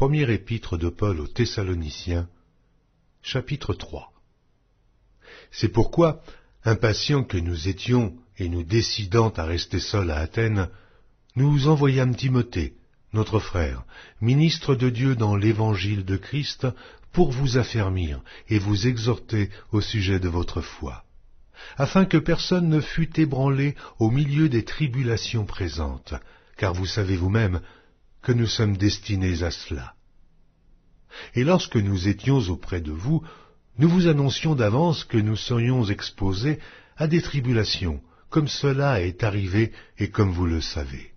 Premier épître de Paul aux Thessaloniciens, chapitre 3. C'est pourquoi, impatients que nous étions et nous décidant à rester seuls à Athènes, nous envoyâmes Timothée, notre frère, ministre de Dieu dans l'évangile de Christ, pour vous affermir et vous exhorter au sujet de votre foi, afin que personne ne fût ébranlé au milieu des tribulations présentes, car vous savez vous-même que nous sommes destinés à cela. Et lorsque nous étions auprès de vous, nous vous annoncions d'avance que nous serions exposés à des tribulations, comme cela est arrivé et comme vous le savez.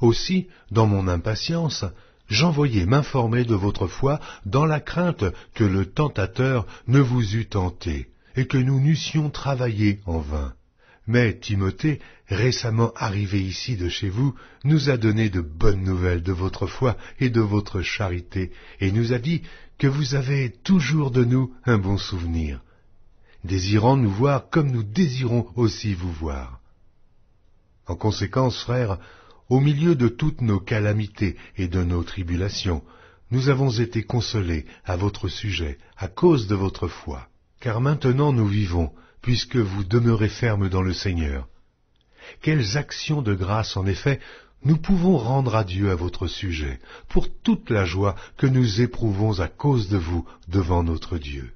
Aussi, dans mon impatience, j'envoyais m'informer de votre foi dans la crainte que le tentateur ne vous eût tenté, et que nous n'eussions travaillé en vain. Mais Timothée, récemment arrivé ici de chez vous, nous a donné de bonnes nouvelles de votre foi et de votre charité, et nous a dit que vous avez toujours de nous un bon souvenir, désirant nous voir comme nous désirons aussi vous voir. En conséquence, frères, au milieu de toutes nos calamités et de nos tribulations, nous avons été consolés à votre sujet, à cause de votre foi, car maintenant nous vivons, puisque vous demeurez ferme dans le Seigneur. Quelles actions de grâce, en effet, nous pouvons rendre à Dieu à votre sujet, pour toute la joie que nous éprouvons à cause de vous devant notre Dieu.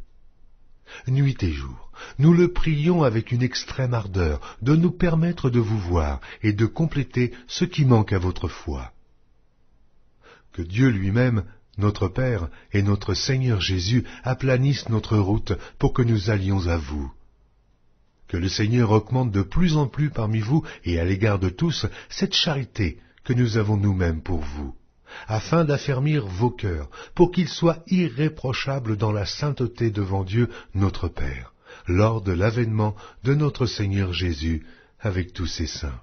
Nuit et jour, nous le prions avec une extrême ardeur de nous permettre de vous voir et de compléter ce qui manque à votre foi. Que Dieu lui-même, notre Père et notre Seigneur Jésus aplanissent notre route pour que nous allions à vous, que le Seigneur augmente de plus en plus parmi vous et à l'égard de tous cette charité que nous avons nous-mêmes pour vous, afin d'affermir vos cœurs, pour qu'ils soient irréprochables dans la sainteté devant Dieu notre Père, lors de l'avènement de notre Seigneur Jésus avec tous ses saints.